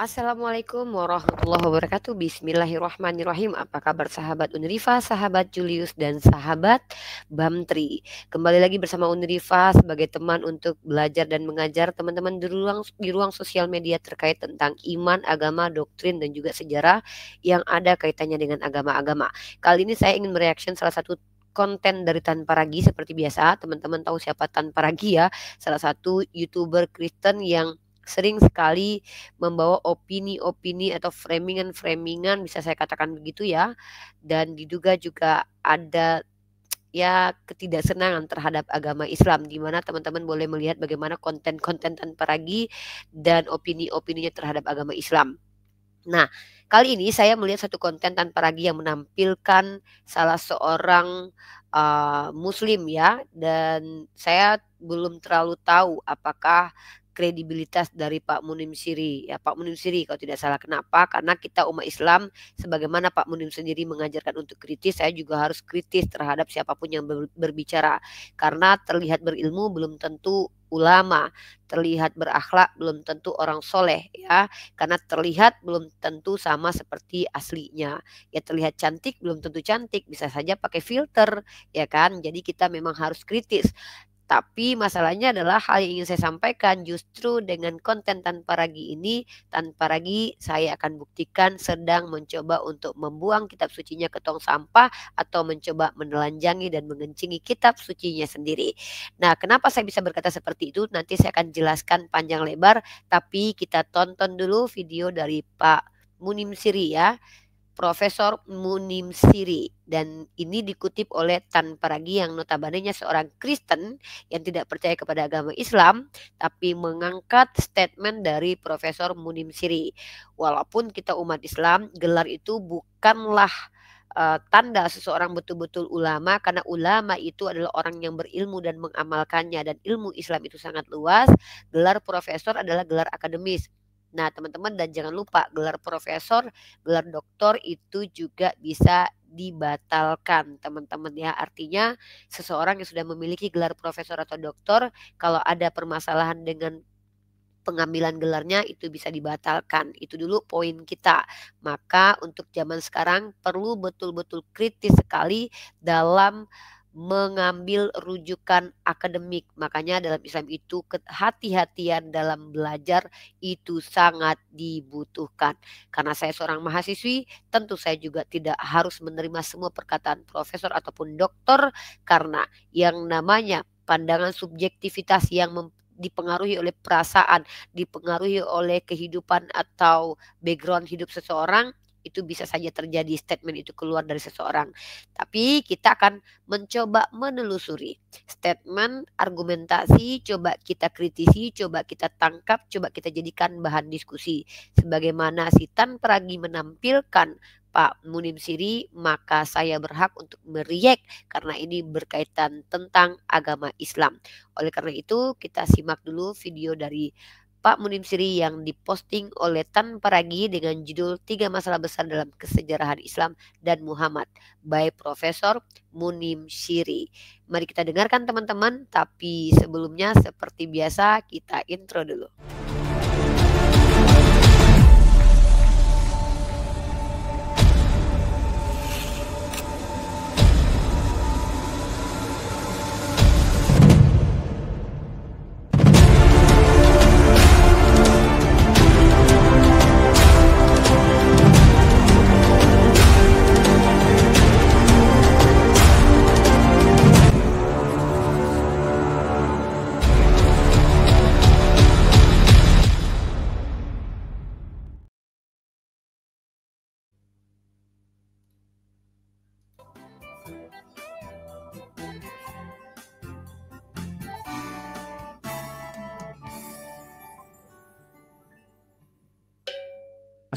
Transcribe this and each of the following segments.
Assalamualaikum warahmatullahi wabarakatuh. Bismillahirrahmanirrahim. Apa kabar sahabat Unrifa, sahabat Julius dan sahabat Bamtri. Kembali lagi bersama Unrifa sebagai teman untuk belajar dan mengajar teman-teman di ruang di ruang sosial media terkait tentang iman, agama, doktrin dan juga sejarah yang ada kaitannya dengan agama-agama. Kali ini saya ingin mereaction salah satu konten dari Tanpa Ragi seperti biasa. Teman-teman tahu siapa Tanpa Ragi ya? Salah satu YouTuber Kristen yang sering sekali membawa opini-opini atau framingan-framingan bisa saya katakan begitu ya dan diduga juga ada ya ketidaksenangan terhadap agama Islam di mana teman-teman boleh melihat bagaimana konten-konten tanpa ragi dan opini-opininya terhadap agama Islam. Nah, kali ini saya melihat satu konten tanpa ragi yang menampilkan salah seorang uh, muslim ya dan saya belum terlalu tahu apakah kredibilitas dari Pak Munim Siri ya Pak Munim Siri kalau tidak salah kenapa karena kita umat Islam sebagaimana Pak Munim sendiri mengajarkan untuk kritis saya juga harus kritis terhadap siapapun yang berbicara karena terlihat berilmu belum tentu ulama terlihat berakhlak belum tentu orang soleh ya karena terlihat belum tentu sama seperti aslinya ya terlihat cantik belum tentu cantik bisa saja pakai filter ya kan jadi kita memang harus kritis tapi masalahnya adalah hal yang ingin saya sampaikan justru dengan konten tanpa ragi ini, tanpa ragi saya akan buktikan sedang mencoba untuk membuang kitab sucinya ke tong sampah atau mencoba menelanjangi dan mengencingi kitab sucinya sendiri. Nah, kenapa saya bisa berkata seperti itu? Nanti saya akan jelaskan panjang lebar, tapi kita tonton dulu video dari Pak Munim Siri ya. Profesor Munim Siri dan ini dikutip oleh Tan Paragi yang notabanenya seorang Kristen yang tidak percaya kepada agama Islam tapi mengangkat statement dari Profesor Munim Siri. Walaupun kita umat Islam, gelar itu bukanlah uh, tanda seseorang betul-betul ulama karena ulama itu adalah orang yang berilmu dan mengamalkannya dan ilmu Islam itu sangat luas. Gelar profesor adalah gelar akademis. Nah, teman-teman dan jangan lupa gelar profesor, gelar doktor itu juga bisa dibatalkan, teman-teman ya. Artinya seseorang yang sudah memiliki gelar profesor atau doktor kalau ada permasalahan dengan pengambilan gelarnya itu bisa dibatalkan. Itu dulu poin kita. Maka untuk zaman sekarang perlu betul-betul kritis sekali dalam mengambil rujukan akademik. Makanya dalam Islam itu hati hatian dalam belajar itu sangat dibutuhkan. Karena saya seorang mahasiswi, tentu saya juga tidak harus menerima semua perkataan profesor ataupun dokter karena yang namanya pandangan subjektivitas yang mem dipengaruhi oleh perasaan, dipengaruhi oleh kehidupan atau background hidup seseorang itu bisa saja terjadi statement itu keluar dari seseorang. Tapi kita akan mencoba menelusuri statement, argumentasi, coba kita kritisi, coba kita tangkap, coba kita jadikan bahan diskusi. Sebagaimana si Tan Pragi menampilkan Pak Munim Siri, maka saya berhak untuk meriak karena ini berkaitan tentang agama Islam. Oleh karena itu, kita simak dulu video dari Pak Munim Siri yang diposting oleh Tan Paragi dengan judul Tiga Masalah Besar dalam Kesejarahan Islam dan Muhammad by Profesor Munim Siri. Mari kita dengarkan teman-teman, tapi sebelumnya seperti biasa kita intro dulu.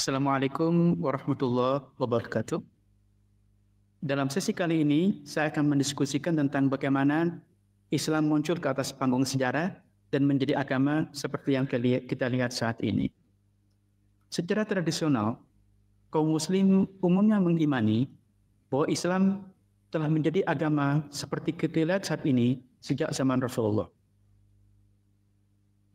Assalamualaikum warahmatullahi wabarakatuh. Dalam sesi kali ini, saya akan mendiskusikan tentang bagaimana Islam muncul ke atas panggung sejarah dan menjadi agama seperti yang kita lihat saat ini. Secara tradisional, kaum muslim umumnya mengimani bahwa Islam telah menjadi agama seperti kita lihat saat ini sejak zaman Rasulullah.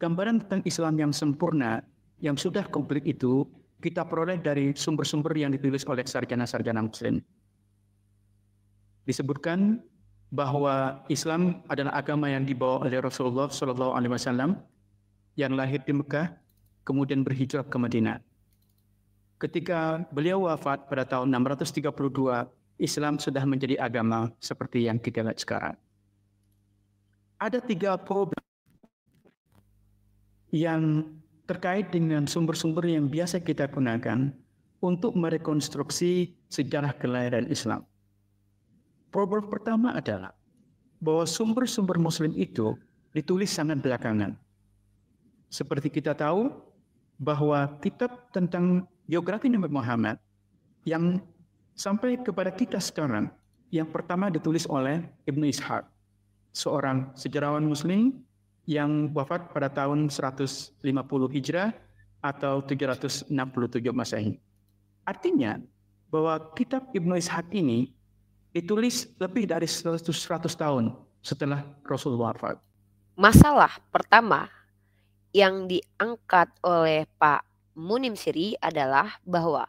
Gambaran tentang Islam yang sempurna yang sudah komplit itu kita peroleh dari sumber-sumber yang ditulis oleh sarjana-sarjana muslim. Disebutkan bahwa Islam adalah agama yang dibawa oleh Rasulullah Shallallahu Alaihi Wasallam yang lahir di Mekah, kemudian berhijrah ke Madinah. Ketika beliau wafat pada tahun 632, Islam sudah menjadi agama seperti yang kita lihat sekarang. Ada tiga problem yang terkait dengan sumber-sumber yang biasa kita gunakan untuk merekonstruksi sejarah kelahiran Islam. Problem pertama adalah bahwa sumber-sumber Muslim itu ditulis sangat belakangan. Seperti kita tahu bahwa kitab tentang biografi Nabi Muhammad yang sampai kepada kita sekarang yang pertama ditulis oleh Ibnu Ishaq, seorang sejarawan Muslim yang wafat pada tahun 150 Hijrah atau 767 Masehi. Artinya bahwa kitab Ibnu Ishaq ini ditulis lebih dari 100, tahun setelah Rasul wafat. Masalah pertama yang diangkat oleh Pak Munim Siri adalah bahwa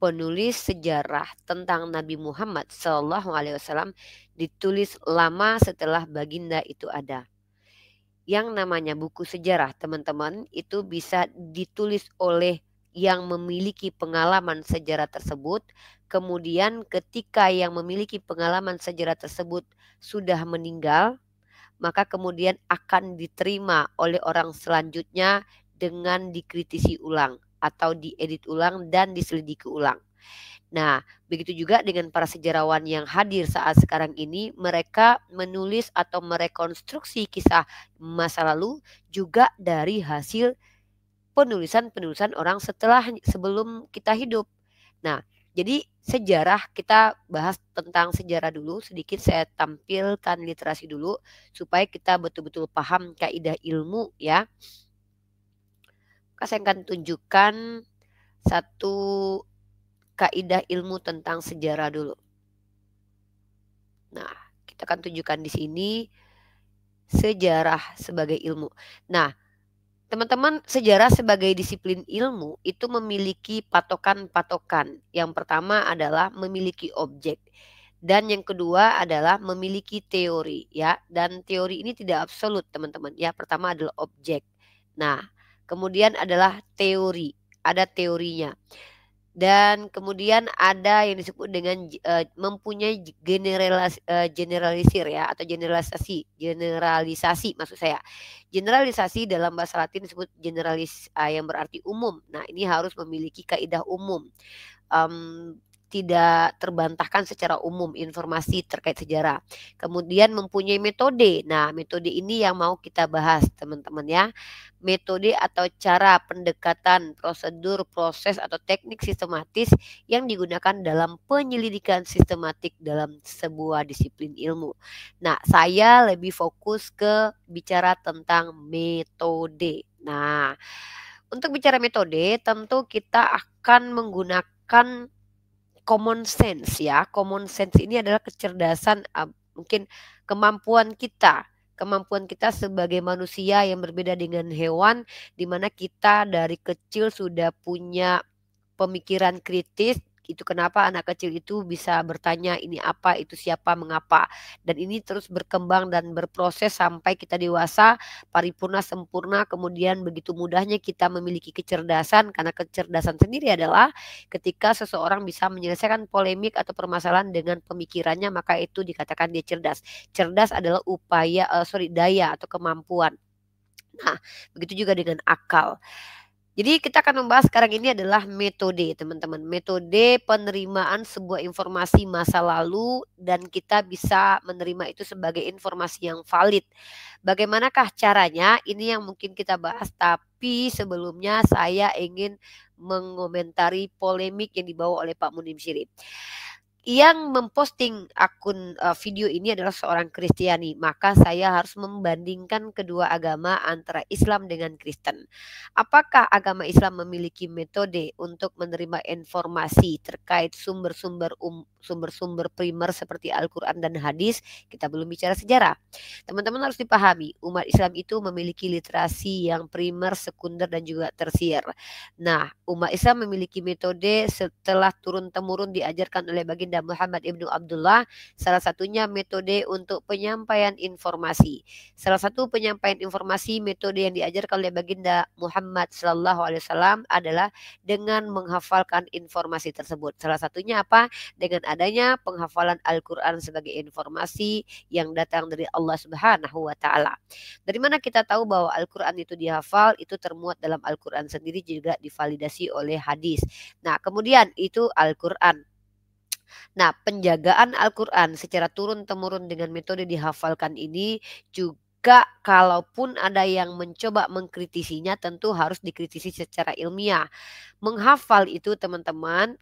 penulis sejarah tentang Nabi Muhammad SAW ditulis lama setelah baginda itu ada yang namanya buku sejarah teman-teman itu bisa ditulis oleh yang memiliki pengalaman sejarah tersebut. Kemudian ketika yang memiliki pengalaman sejarah tersebut sudah meninggal, maka kemudian akan diterima oleh orang selanjutnya dengan dikritisi ulang atau diedit ulang dan diselidiki ulang. Nah, begitu juga dengan para sejarawan yang hadir saat sekarang ini, mereka menulis atau merekonstruksi kisah masa lalu juga dari hasil penulisan-penulisan orang setelah sebelum kita hidup. Nah, jadi sejarah kita bahas tentang sejarah dulu sedikit saya tampilkan literasi dulu supaya kita betul-betul paham kaidah ilmu ya. Maka saya akan tunjukkan satu kaidah ilmu tentang sejarah dulu. Nah, kita akan tunjukkan di sini sejarah sebagai ilmu. Nah, teman-teman, sejarah sebagai disiplin ilmu itu memiliki patokan-patokan. Yang pertama adalah memiliki objek dan yang kedua adalah memiliki teori ya dan teori ini tidak absolut teman-teman ya pertama adalah objek nah kemudian adalah teori ada teorinya dan kemudian ada yang disebut dengan uh, mempunyai generalis, uh, e, generalisir ya atau generalisasi generalisasi maksud saya generalisasi dalam bahasa Latin disebut generalis uh, yang berarti umum nah ini harus memiliki kaidah umum um, tidak terbantahkan secara umum informasi terkait sejarah. Kemudian mempunyai metode. Nah, metode ini yang mau kita bahas, teman-teman ya. Metode atau cara pendekatan, prosedur, proses atau teknik sistematis yang digunakan dalam penyelidikan sistematik dalam sebuah disiplin ilmu. Nah, saya lebih fokus ke bicara tentang metode. Nah, untuk bicara metode, tentu kita akan menggunakan common sense ya. Common sense ini adalah kecerdasan uh, mungkin kemampuan kita kemampuan kita sebagai manusia yang berbeda dengan hewan di mana kita dari kecil sudah punya pemikiran kritis itu kenapa anak kecil itu bisa bertanya ini apa, itu siapa, mengapa. Dan ini terus berkembang dan berproses sampai kita dewasa, paripurna sempurna, kemudian begitu mudahnya kita memiliki kecerdasan karena kecerdasan sendiri adalah ketika seseorang bisa menyelesaikan polemik atau permasalahan dengan pemikirannya maka itu dikatakan dia cerdas. Cerdas adalah upaya uh, sorry daya atau kemampuan. Nah, begitu juga dengan akal. Jadi kita akan membahas sekarang ini adalah metode teman-teman. Metode penerimaan sebuah informasi masa lalu dan kita bisa menerima itu sebagai informasi yang valid. Bagaimanakah caranya? Ini yang mungkin kita bahas tapi sebelumnya saya ingin mengomentari polemik yang dibawa oleh Pak Munim Sirip yang memposting akun uh, video ini adalah seorang Kristiani, maka saya harus membandingkan kedua agama antara Islam dengan Kristen. Apakah agama Islam memiliki metode untuk menerima informasi terkait sumber-sumber um, sumber-sumber primer seperti Al-Quran dan hadis, kita belum bicara sejarah. Teman-teman harus dipahami, umat Islam itu memiliki literasi yang primer, sekunder, dan juga tersier. Nah, umat Islam memiliki metode setelah turun-temurun diajarkan oleh baginda Muhammad Ibnu Abdullah, salah satunya metode untuk penyampaian informasi. Salah satu penyampaian informasi metode yang diajarkan oleh baginda Muhammad Sallallahu Alaihi Wasallam adalah dengan menghafalkan informasi tersebut. Salah satunya apa? Dengan adanya penghafalan Al-Quran sebagai informasi yang datang dari Allah Subhanahu wa Ta'ala. Dari mana kita tahu bahwa Al-Quran itu dihafal, itu termuat dalam Al-Quran sendiri juga divalidasi oleh hadis. Nah, kemudian itu Al-Quran. Nah, penjagaan Al-Quran secara turun-temurun dengan metode dihafalkan ini juga kalaupun ada yang mencoba mengkritisinya tentu harus dikritisi secara ilmiah. Menghafal itu teman-teman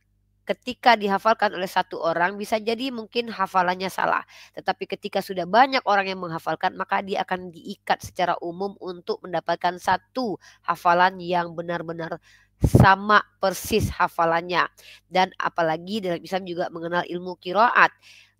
ketika dihafalkan oleh satu orang bisa jadi mungkin hafalannya salah. Tetapi ketika sudah banyak orang yang menghafalkan maka dia akan diikat secara umum untuk mendapatkan satu hafalan yang benar-benar sama persis hafalannya. Dan apalagi dalam Islam juga mengenal ilmu kiroat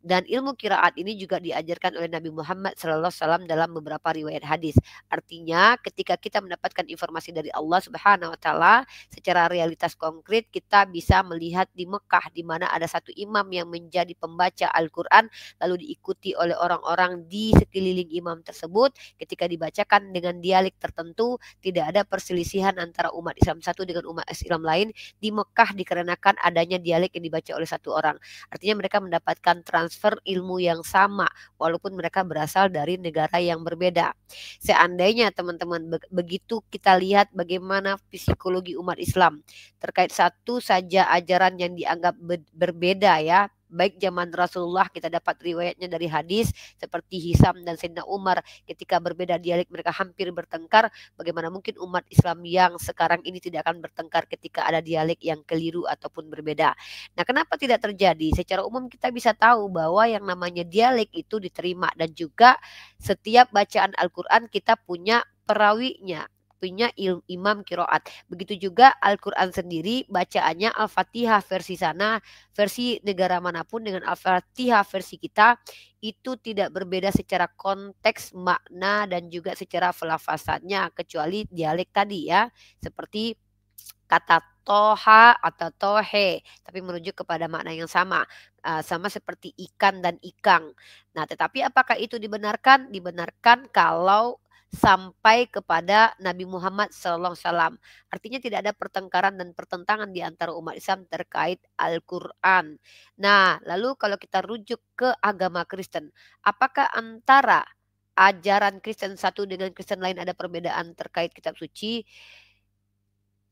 dan ilmu kiraat ini juga diajarkan oleh Nabi Muhammad SAW dalam beberapa riwayat hadis. Artinya ketika kita mendapatkan informasi dari Allah Subhanahu Wa Taala secara realitas konkret kita bisa melihat di Mekah di mana ada satu imam yang menjadi pembaca Al-Quran lalu diikuti oleh orang-orang di sekeliling imam tersebut ketika dibacakan dengan dialek tertentu tidak ada perselisihan antara umat Islam satu dengan umat Islam lain di Mekah dikarenakan adanya dialek yang dibaca oleh satu orang. Artinya mereka mendapatkan trans transfer ilmu yang sama walaupun mereka berasal dari negara yang berbeda. Seandainya teman-teman begitu kita lihat bagaimana psikologi umat Islam terkait satu saja ajaran yang dianggap berbeda ya baik zaman Rasulullah kita dapat riwayatnya dari hadis seperti Hisam dan Sayyidina Umar ketika berbeda dialek mereka hampir bertengkar bagaimana mungkin umat Islam yang sekarang ini tidak akan bertengkar ketika ada dialek yang keliru ataupun berbeda nah kenapa tidak terjadi secara umum kita bisa tahu bahwa yang namanya dialek itu diterima dan juga setiap bacaan Al-Quran kita punya perawinya punya il, imam kiroat. Begitu juga Al-Quran sendiri bacaannya Al-Fatihah versi sana, versi negara manapun dengan Al-Fatihah versi kita itu tidak berbeda secara konteks makna dan juga secara pelafasannya kecuali dialek tadi ya seperti kata toha atau tohe tapi merujuk kepada makna yang sama sama seperti ikan dan ikang nah tetapi apakah itu dibenarkan dibenarkan kalau sampai kepada Nabi Muhammad SAW. Artinya tidak ada pertengkaran dan pertentangan di antara umat Islam terkait Al-Quran. Nah, lalu kalau kita rujuk ke agama Kristen, apakah antara ajaran Kristen satu dengan Kristen lain ada perbedaan terkait kitab suci?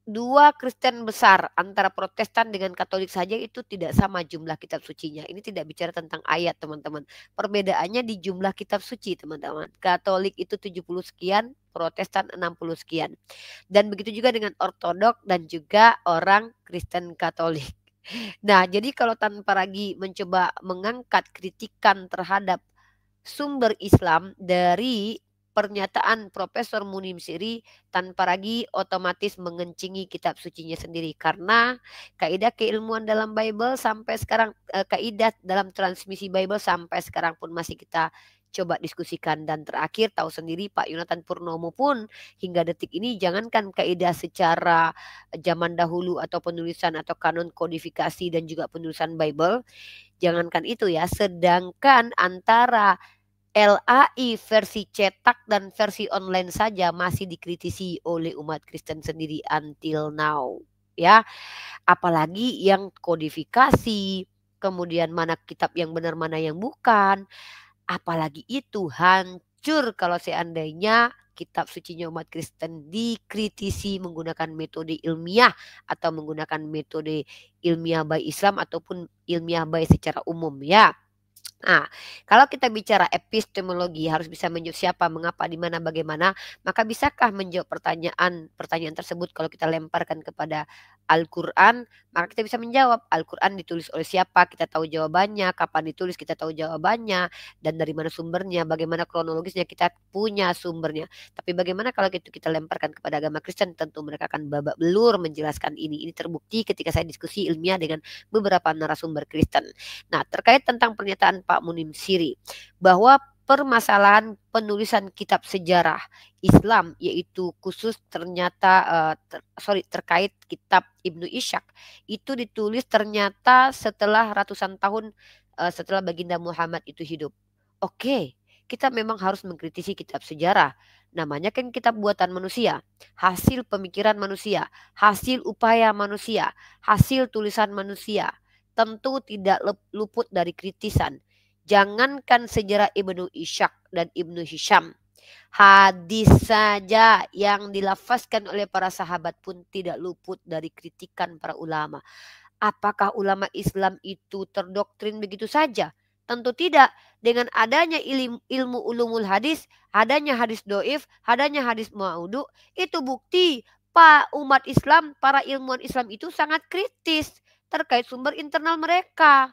dua Kristen besar antara Protestan dengan Katolik saja itu tidak sama jumlah kitab sucinya. Ini tidak bicara tentang ayat, teman-teman. Perbedaannya di jumlah kitab suci, teman-teman. Katolik itu 70 sekian, Protestan 60 sekian. Dan begitu juga dengan Ortodok dan juga orang Kristen Katolik. Nah, jadi kalau tanpa ragi mencoba mengangkat kritikan terhadap sumber Islam dari pernyataan Profesor Munim Siri tanpa ragi otomatis mengencingi kitab sucinya sendiri karena kaidah keilmuan dalam Bible sampai sekarang eh, kaidah dalam transmisi Bible sampai sekarang pun masih kita coba diskusikan dan terakhir tahu sendiri Pak Yonatan Purnomo pun hingga detik ini jangankan kaidah secara zaman dahulu atau penulisan atau kanon kodifikasi dan juga penulisan Bible jangankan itu ya sedangkan antara LAI versi cetak dan versi online saja masih dikritisi oleh umat Kristen sendiri until now ya. Apalagi yang kodifikasi, kemudian mana kitab yang benar mana yang bukan. Apalagi itu hancur kalau seandainya kitab sucinya umat Kristen dikritisi menggunakan metode ilmiah atau menggunakan metode ilmiah baik Islam ataupun ilmiah baik secara umum ya. Nah, kalau kita bicara epistemologi harus bisa menjawab siapa, mengapa, di mana, bagaimana, maka bisakah menjawab pertanyaan-pertanyaan tersebut kalau kita lemparkan kepada Al-Qur'an, maka kita bisa menjawab Al-Qur'an ditulis oleh siapa, kita tahu jawabannya, kapan ditulis kita tahu jawabannya dan dari mana sumbernya, bagaimana kronologisnya kita punya sumbernya. Tapi bagaimana kalau itu kita lemparkan kepada agama Kristen, tentu mereka akan babak belur menjelaskan ini. Ini terbukti ketika saya diskusi ilmiah dengan beberapa narasumber Kristen. Nah, terkait tentang pernyataan Pak Pak Munim Siri bahwa permasalahan penulisan kitab sejarah Islam yaitu khusus ternyata uh, ter, sorry terkait kitab Ibnu Ishak itu ditulis ternyata setelah ratusan tahun uh, setelah baginda Muhammad itu hidup. Oke, okay, kita memang harus mengkritisi kitab sejarah. Namanya kan kitab buatan manusia, hasil pemikiran manusia, hasil upaya manusia, hasil tulisan manusia. Tentu tidak luput dari kritisan Jangankan sejarah Ibnu Ishak dan Ibnu Hisham. Hadis saja yang dilafazkan oleh para sahabat pun tidak luput dari kritikan para ulama. Apakah ulama Islam itu terdoktrin begitu saja? Tentu tidak. Dengan adanya ilmu, ilmu ulumul hadis, adanya hadis doif, adanya hadis maudu, itu bukti Pak umat Islam, para ilmuwan Islam itu sangat kritis terkait sumber internal mereka.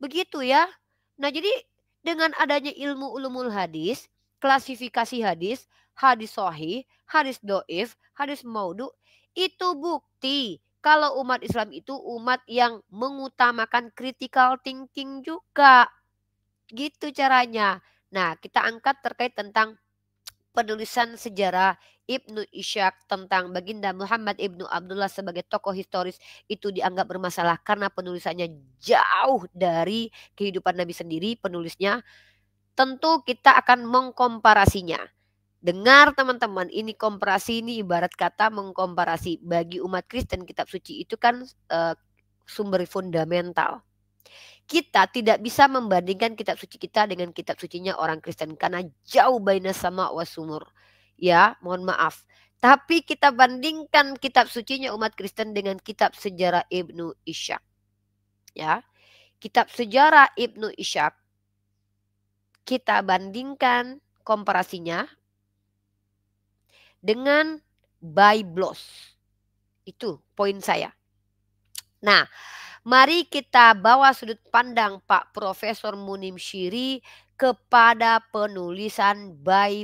Begitu ya. Nah, jadi dengan adanya ilmu ulumul hadis, klasifikasi hadis, hadis sohi, hadis doif, hadis maudu, itu bukti kalau umat Islam itu umat yang mengutamakan critical thinking juga. Gitu caranya. Nah, kita angkat terkait tentang penulisan sejarah Ibnu Ishak tentang Baginda Muhammad Ibnu Abdullah sebagai tokoh historis itu dianggap bermasalah karena penulisannya jauh dari kehidupan Nabi sendiri penulisnya. Tentu kita akan mengkomparasinya. Dengar teman-teman, ini komparasi ini ibarat kata mengkomparasi. Bagi umat Kristen kitab suci itu kan e, sumber fundamental kita tidak bisa membandingkan kitab suci kita dengan kitab sucinya orang Kristen karena jauh baina sama wasumur. Ya, mohon maaf. Tapi kita bandingkan kitab sucinya umat Kristen dengan kitab sejarah Ibnu Ishak. Ya. Kitab sejarah Ibnu Ishak kita bandingkan komparasinya dengan Biblos. Itu poin saya. Nah, Mari kita bawa sudut pandang Pak Profesor Munim Syiri kepada penulisan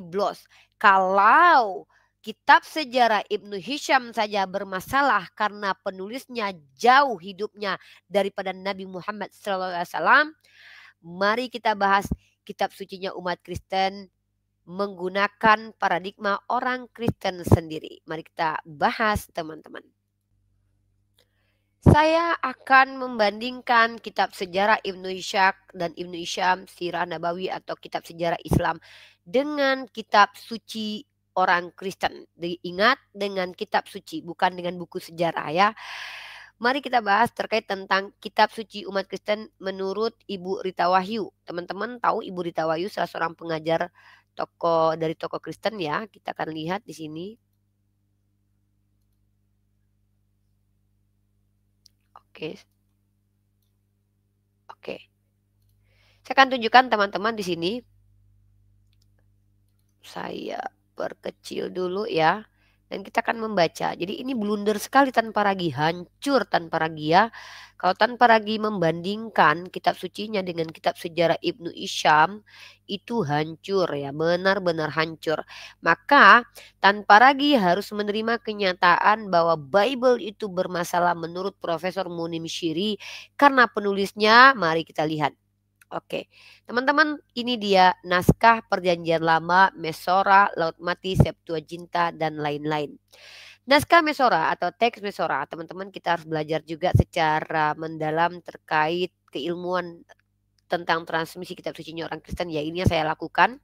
Bloss. Kalau kitab sejarah Ibnu Hisham saja bermasalah karena penulisnya jauh hidupnya daripada Nabi Muhammad SAW. Mari kita bahas kitab sucinya umat Kristen menggunakan paradigma orang Kristen sendiri. Mari kita bahas teman-teman. Saya akan membandingkan kitab sejarah Ibnu Ishaq dan Ibnu Isham Sirah Nabawi atau kitab sejarah Islam dengan kitab suci orang Kristen. Diingat dengan kitab suci bukan dengan buku sejarah ya. Mari kita bahas terkait tentang kitab suci umat Kristen menurut Ibu Rita Wahyu. Teman-teman tahu Ibu Rita Wahyu salah seorang pengajar toko dari toko Kristen ya. Kita akan lihat di sini. Oke. Oke. Saya akan tunjukkan teman-teman di sini. Saya perkecil dulu ya dan kita akan membaca. Jadi ini blunder sekali tanpa ragi, hancur tanpa ragi ya. Kalau tanpa ragi membandingkan kitab sucinya dengan kitab sejarah Ibnu Isyam itu hancur ya, benar-benar hancur. Maka tanpa ragi harus menerima kenyataan bahwa Bible itu bermasalah menurut Profesor Munim Syiri karena penulisnya mari kita lihat Oke, teman-teman ini dia naskah perjanjian lama Mesora, Laut Mati, Septuaginta, dan lain-lain. Naskah Mesora atau teks Mesora, teman-teman kita harus belajar juga secara mendalam terkait keilmuan tentang transmisi kitab suci orang Kristen, ya ini yang saya lakukan.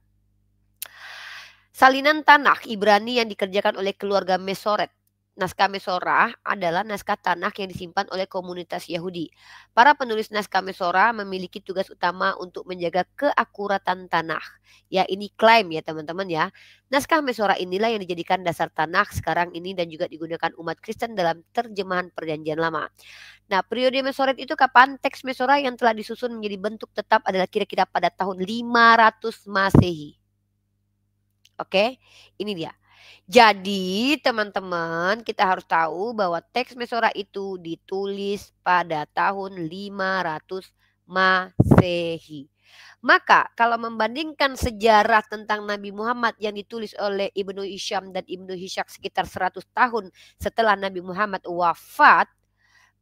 Salinan tanah Ibrani yang dikerjakan oleh keluarga Mesoret Naskah Mesorah adalah naskah tanah yang disimpan oleh komunitas Yahudi. Para penulis naskah Mesorah memiliki tugas utama untuk menjaga keakuratan tanah. Ya ini klaim ya teman-teman ya. Naskah Mesorah inilah yang dijadikan dasar tanah sekarang ini dan juga digunakan umat Kristen dalam terjemahan perjanjian lama. Nah periode Mesoret itu kapan? Teks Mesorah yang telah disusun menjadi bentuk tetap adalah kira-kira pada tahun 500 Masehi. Oke, ini dia. Jadi teman-teman kita harus tahu bahwa teks Mesora itu ditulis pada tahun 500 Masehi. Maka kalau membandingkan sejarah tentang Nabi Muhammad yang ditulis oleh Ibnu Isyam dan Ibnu Hisyak sekitar 100 tahun setelah Nabi Muhammad wafat,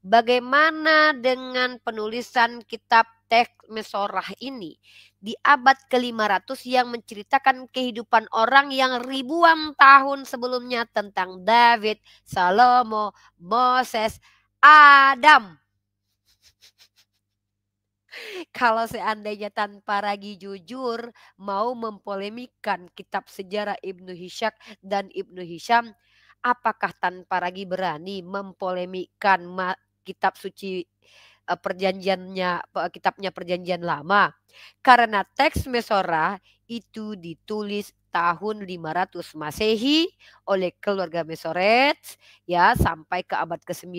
bagaimana dengan penulisan kitab teks Mesorah ini di abad ke-500 yang menceritakan kehidupan orang yang ribuan tahun sebelumnya tentang David, Salomo, Moses, Adam. Kalau seandainya tanpa ragi jujur mau mempolemikan kitab sejarah Ibnu Hishak dan Ibnu Hisham, apakah tanpa ragi berani mempolemikan kitab suci Eh, perjanjiannya kitabnya perjanjian lama karena teks Mesora itu ditulis tahun 500 Masehi oleh keluarga Mesoret ya sampai ke abad ke-9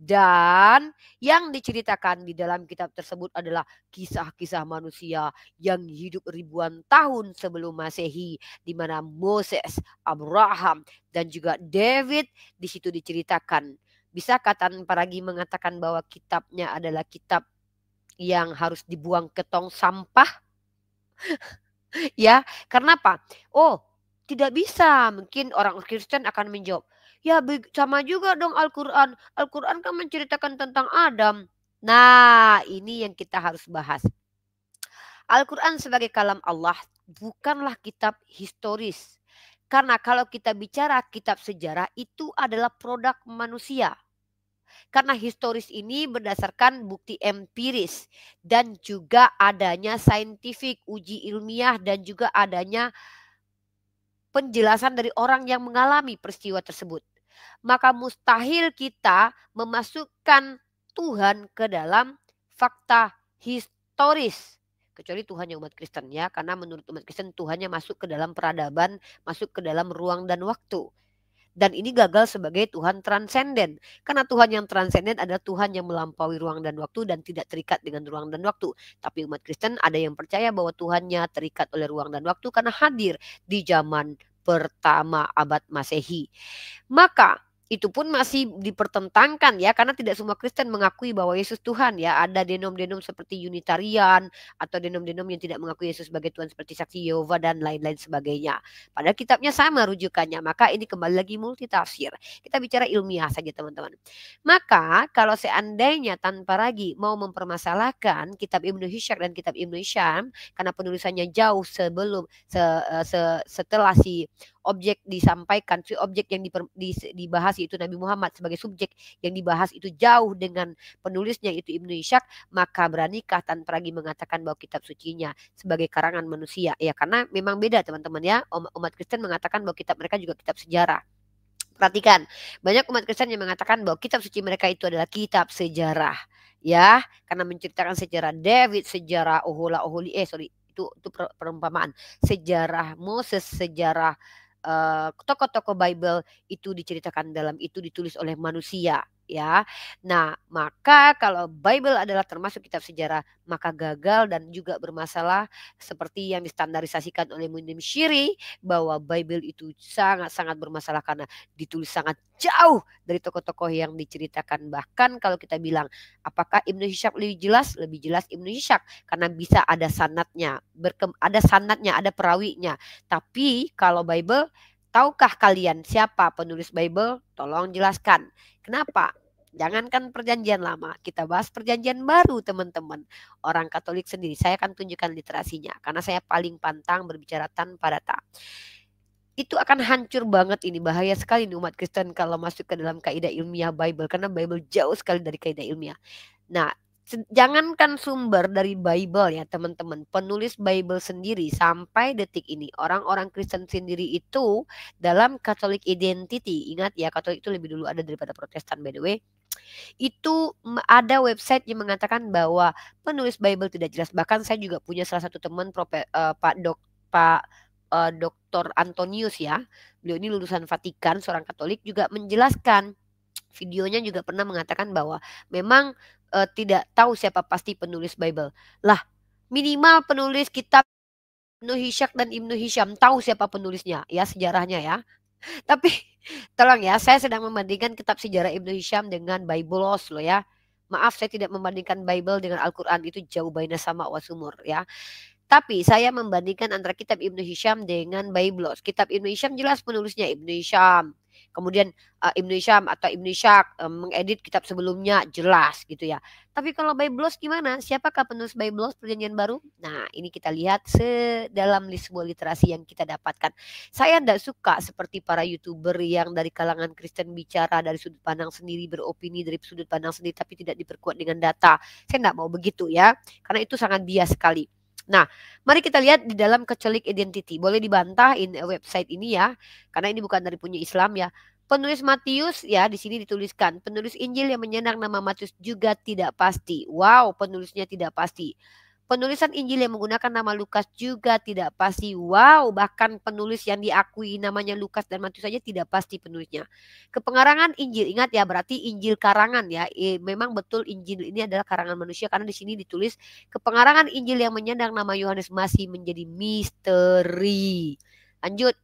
dan yang diceritakan di dalam kitab tersebut adalah kisah-kisah manusia yang hidup ribuan tahun sebelum Masehi di mana Moses, Abraham dan juga David di situ diceritakan Bisakah tanpa lagi mengatakan bahwa kitabnya adalah kitab yang harus dibuang ke tong sampah? ya, karena apa? Oh, tidak bisa. Mungkin orang Kristen akan menjawab, ya sama juga dong Al-Quran. Al-Quran kan menceritakan tentang Adam. Nah, ini yang kita harus bahas. Al-Quran sebagai kalam Allah bukanlah kitab historis. Karena kalau kita bicara kitab sejarah itu adalah produk manusia karena historis ini berdasarkan bukti empiris dan juga adanya saintifik, uji ilmiah dan juga adanya penjelasan dari orang yang mengalami peristiwa tersebut. Maka mustahil kita memasukkan Tuhan ke dalam fakta historis kecuali Tuhan yang umat Kristen ya karena menurut umat Kristen Tuhannya masuk ke dalam peradaban, masuk ke dalam ruang dan waktu dan ini gagal sebagai Tuhan transenden. Karena Tuhan yang transenden adalah Tuhan yang melampaui ruang dan waktu dan tidak terikat dengan ruang dan waktu. Tapi umat Kristen ada yang percaya bahwa Tuhannya terikat oleh ruang dan waktu karena hadir di zaman pertama abad Masehi. Maka itu pun masih dipertentangkan ya karena tidak semua Kristen mengakui bahwa Yesus Tuhan ya ada denom-denom seperti Unitarian atau denom-denom yang tidak mengakui Yesus sebagai Tuhan seperti Saksi Yehova dan lain-lain sebagainya padahal kitabnya sama rujukannya maka ini kembali lagi multitafsir kita bicara ilmiah saja teman-teman maka kalau seandainya tanpa lagi mau mempermasalahkan kitab Ibnu Hishak dan kitab Ibnu Hisham karena penulisannya jauh sebelum se, eh, se, setelah si objek disampaikan, si objek yang diper, di, dibahas itu Nabi Muhammad sebagai subjek yang dibahas itu jauh dengan penulisnya itu Ibnu Ishak, maka beranikah tanpa lagi mengatakan bahwa kitab sucinya sebagai karangan manusia. Ya karena memang beda teman-teman ya. Umat Kristen mengatakan bahwa kitab mereka juga kitab sejarah. Perhatikan, banyak umat Kristen yang mengatakan bahwa kitab suci mereka itu adalah kitab sejarah. Ya, karena menceritakan sejarah David, sejarah Ohola Oholi, eh sorry, itu itu perumpamaan sejarah Moses sejarah Eh, tokoh-tokoh Bible itu diceritakan dalam itu ditulis oleh manusia ya. Nah, maka kalau Bible adalah termasuk kitab sejarah, maka gagal dan juga bermasalah seperti yang distandarisasikan oleh Munim Syiri bahwa Bible itu sangat-sangat bermasalah karena ditulis sangat jauh dari tokoh-tokoh yang diceritakan. Bahkan kalau kita bilang apakah Ibnu Hishak lebih jelas? Lebih jelas Ibnu Hishak karena bisa ada sanatnya, berkem ada sanatnya, ada perawinya. Tapi kalau Bible Tahukah kalian siapa penulis Bible? Tolong jelaskan. Kenapa? Jangankan perjanjian lama, kita bahas perjanjian baru teman-teman. Orang Katolik sendiri, saya akan tunjukkan literasinya. Karena saya paling pantang berbicara tanpa data itu akan hancur banget ini bahaya sekali nih umat Kristen kalau masuk ke dalam kaidah ilmiah Bible karena Bible jauh sekali dari kaidah ilmiah. Nah, jangankan sumber dari Bible ya teman-teman, penulis Bible sendiri sampai detik ini orang-orang Kristen sendiri itu dalam Catholic identity, ingat ya Katolik itu lebih dulu ada daripada Protestan by the way. Itu ada website yang mengatakan bahwa penulis Bible tidak jelas. Bahkan saya juga punya salah satu teman profe, uh, Pak Dok Pak uh, eh, Dr. Antonius ya. Beliau ini lulusan Vatikan, seorang Katolik juga menjelaskan videonya juga pernah mengatakan bahwa memang e, tidak tahu siapa pasti penulis Bible. Lah, minimal penulis kitab Ibnu Hisyak dan Ibnu Hisham tahu siapa penulisnya, ya sejarahnya ya. Tapi tolong ya, saya sedang membandingkan kitab sejarah Ibnu Hisham dengan Bible loh ya. Maaf saya tidak membandingkan Bible dengan Al-Qur'an itu jauh baina sama wasumur ya. Tapi saya membandingkan antara kitab Ibnu Hisham dengan Bible Kitab Ibnu Hisham jelas penulisnya Ibnu Hisham kemudian uh, Ibnu Syam atau Ibnu Syak uh, eh, mengedit kitab sebelumnya jelas gitu ya. Tapi kalau Bible gimana? Siapakah penulis Bible Perjanjian Baru? Nah, ini kita lihat sedalam list sebuah literasi yang kita dapatkan. Saya tidak suka seperti para YouTuber yang dari kalangan Kristen bicara dari sudut pandang sendiri, beropini dari sudut pandang sendiri tapi tidak diperkuat dengan data. Saya tidak mau begitu ya, karena itu sangat bias sekali. Nah, mari kita lihat di dalam kecelik identity. Boleh dibantah in website ini ya, karena ini bukan dari punya Islam ya. Penulis Matius ya di sini dituliskan penulis Injil yang menyenang nama Matius juga tidak pasti. Wow, penulisnya tidak pasti. Penulisan Injil yang menggunakan nama Lukas juga tidak pasti. Wow, bahkan penulis yang diakui namanya Lukas dan Matius saja tidak pasti penulisnya. Kepengarangan Injil, ingat ya berarti Injil karangan ya. E, memang betul Injil ini adalah karangan manusia karena di sini ditulis kepengarangan Injil yang menyandang nama Yohanes masih menjadi misteri. Lanjut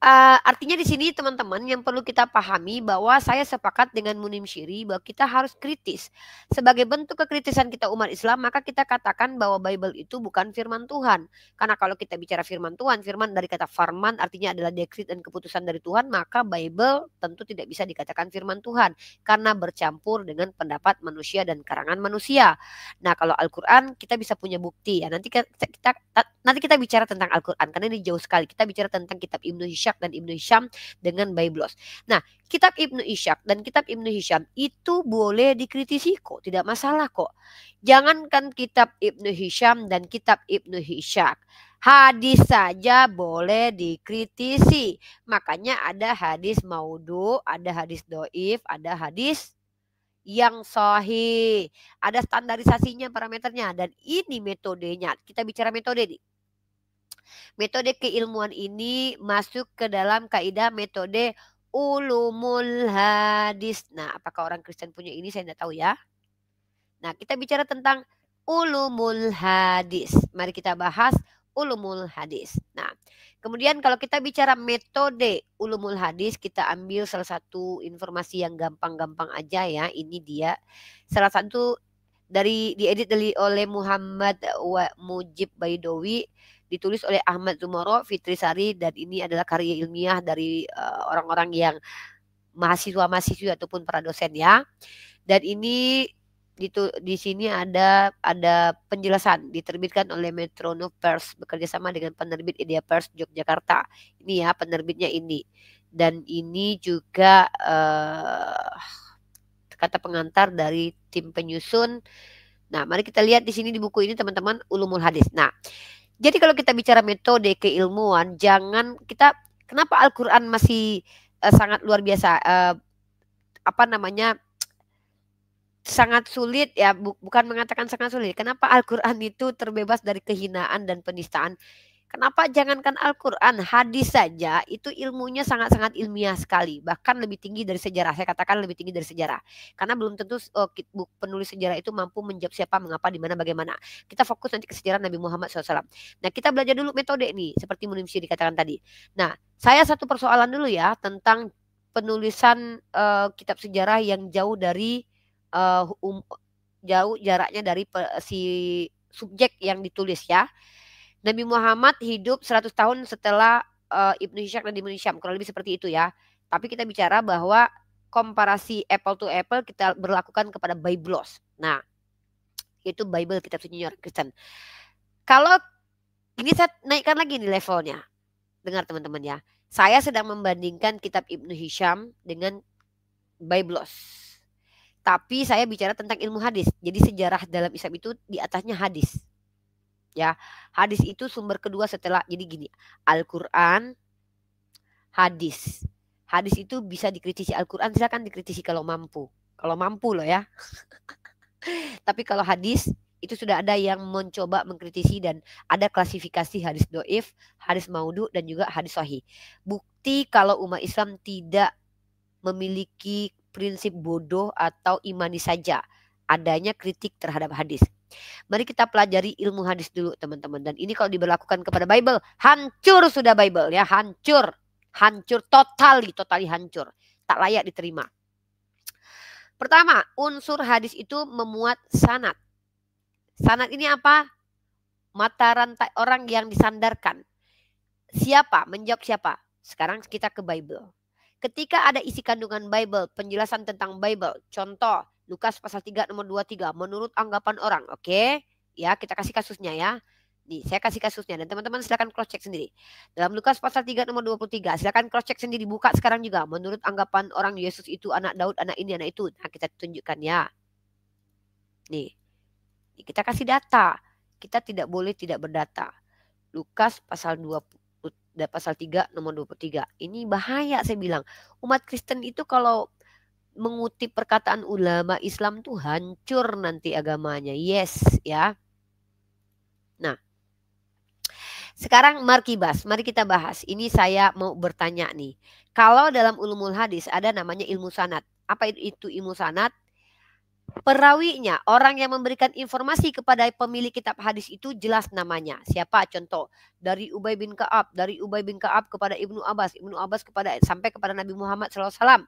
uh, artinya di sini teman-teman yang perlu kita pahami bahwa saya sepakat dengan Munim Syiri bahwa kita harus kritis. Sebagai bentuk kekritisan kita umat Islam, maka kita katakan bahwa Bible itu bukan firman Tuhan. Karena kalau kita bicara firman Tuhan, firman dari kata farman artinya adalah dekrit dan keputusan dari Tuhan, maka Bible tentu tidak bisa dikatakan firman Tuhan karena bercampur dengan pendapat manusia dan karangan manusia. Nah, kalau Al-Qur'an kita bisa punya bukti ya. Nanti kita, kita nanti kita bicara tentang Al-Qur'an karena ini jauh sekali. Kita bicara tentang kitab Ibnu Hisham Ishak dan Ibnu Hisham dengan Bayblos. Nah, kitab Ibnu Ishak dan kitab Ibnu Hisham itu boleh dikritisi kok, tidak masalah kok. Jangankan kitab Ibnu Hisham dan kitab Ibnu Hishak. Hadis saja boleh dikritisi. Makanya ada hadis maudu, ada hadis doif, ada hadis yang sahih. Ada standarisasinya, parameternya. Dan ini metodenya. Kita bicara metode nih. Metode keilmuan ini masuk ke dalam kaidah metode ulumul hadis. Nah, apakah orang Kristen punya ini saya tidak tahu ya. Nah, kita bicara tentang ulumul hadis. Mari kita bahas ulumul hadis. Nah, kemudian kalau kita bicara metode ulumul hadis, kita ambil salah satu informasi yang gampang-gampang aja ya. Ini dia salah satu dari diedit oleh Muhammad Mujib Baidowi ditulis oleh Ahmad Zumoro Fitri Sari dan ini adalah karya ilmiah dari eh, orang-orang uh, yang mahasiswa mahasiswa ataupun para dosen ya. Dan ini di, di sini ada ada penjelasan diterbitkan oleh Metronome Pers bekerjasama dengan penerbit Idea Pers Yogyakarta. Ini ya penerbitnya ini. Dan ini juga uh, kata pengantar dari tim penyusun. Nah, mari kita lihat di sini di buku ini teman-teman Ulumul Hadis. Nah, jadi kalau kita bicara metode keilmuan, jangan kita kenapa Al-Qur'an masih uh, sangat luar biasa uh, apa namanya? sangat sulit ya bukan mengatakan sangat sulit. Kenapa Al-Qur'an itu terbebas dari kehinaan dan penistaan? Kenapa jangankan Al-Quran, hadis saja itu ilmunya sangat-sangat ilmiah sekali. Bahkan lebih tinggi dari sejarah. Saya katakan lebih tinggi dari sejarah. Karena belum tentu oh, penulis sejarah itu mampu menjawab siapa, mengapa, di mana, bagaimana. Kita fokus nanti ke sejarah Nabi Muhammad SAW. Nah kita belajar dulu metode ini. seperti Munimsi dikatakan tadi. Nah saya satu persoalan dulu ya tentang penulisan uh, kitab sejarah yang jauh dari uh, um, jauh jaraknya dari si subjek yang ditulis ya. Nabi Muhammad hidup 100 tahun setelah uh, Ibnu Hisham dan Ibnu Hisham, kurang lebih seperti itu ya. Tapi kita bicara bahwa komparasi apple to apple kita berlakukan kepada Biblos. Nah, itu Bible kitab suci orang Kristen. Kalau ini saya naikkan lagi nih levelnya. Dengar teman-teman ya. Saya sedang membandingkan kitab Ibnu Hisham dengan Biblos. Tapi saya bicara tentang ilmu hadis. Jadi sejarah dalam Islam itu di atasnya hadis ya. Hadis itu sumber kedua setelah jadi gini, Al-Qur'an, hadis. Hadis itu bisa dikritisi Al-Qur'an silahkan dikritisi kalau mampu. Kalau mampu loh ya. Tapi kalau hadis itu sudah ada yang mencoba mengkritisi dan ada klasifikasi hadis doif, hadis maudu dan juga hadis sahih. Bukti kalau umat Islam tidak memiliki prinsip bodoh atau imani saja adanya kritik terhadap hadis. Mari kita pelajari ilmu hadis dulu teman-teman. Dan ini kalau diberlakukan kepada Bible, hancur sudah Bible ya, hancur. Hancur totali, totali hancur. Tak layak diterima. Pertama, unsur hadis itu memuat sanat. Sanat ini apa? Mata rantai orang yang disandarkan. Siapa? Menjawab siapa? Sekarang kita ke Bible. Ketika ada isi kandungan Bible, penjelasan tentang Bible, contoh Lukas pasal 3 nomor 23 menurut anggapan orang. Oke. Okay? Ya, kita kasih kasusnya ya. Nih, saya kasih kasusnya dan teman-teman silakan cross check sendiri. Dalam Lukas pasal 3 nomor 23, silakan cross check sendiri buka sekarang juga menurut anggapan orang Yesus itu anak Daud, anak ini, anak itu. Nah, kita tunjukkan ya. Nih. Nih kita kasih data. Kita tidak boleh tidak berdata. Lukas pasal 20 pasal 3 nomor 23. Ini bahaya saya bilang. Umat Kristen itu kalau mengutip perkataan ulama Islam tuh hancur nanti agamanya. Yes, ya. Nah, sekarang markibas, mari kita bahas. Ini saya mau bertanya nih. Kalau dalam ulumul hadis ada namanya ilmu sanat. Apa itu ilmu sanat? Perawinya, orang yang memberikan informasi kepada pemilik kitab hadis itu jelas namanya. Siapa? Contoh dari Ubay bin Kaab, dari Ubay bin Kaab kepada Ibnu Abbas, Ibnu Abbas kepada sampai kepada Nabi Muhammad SAW.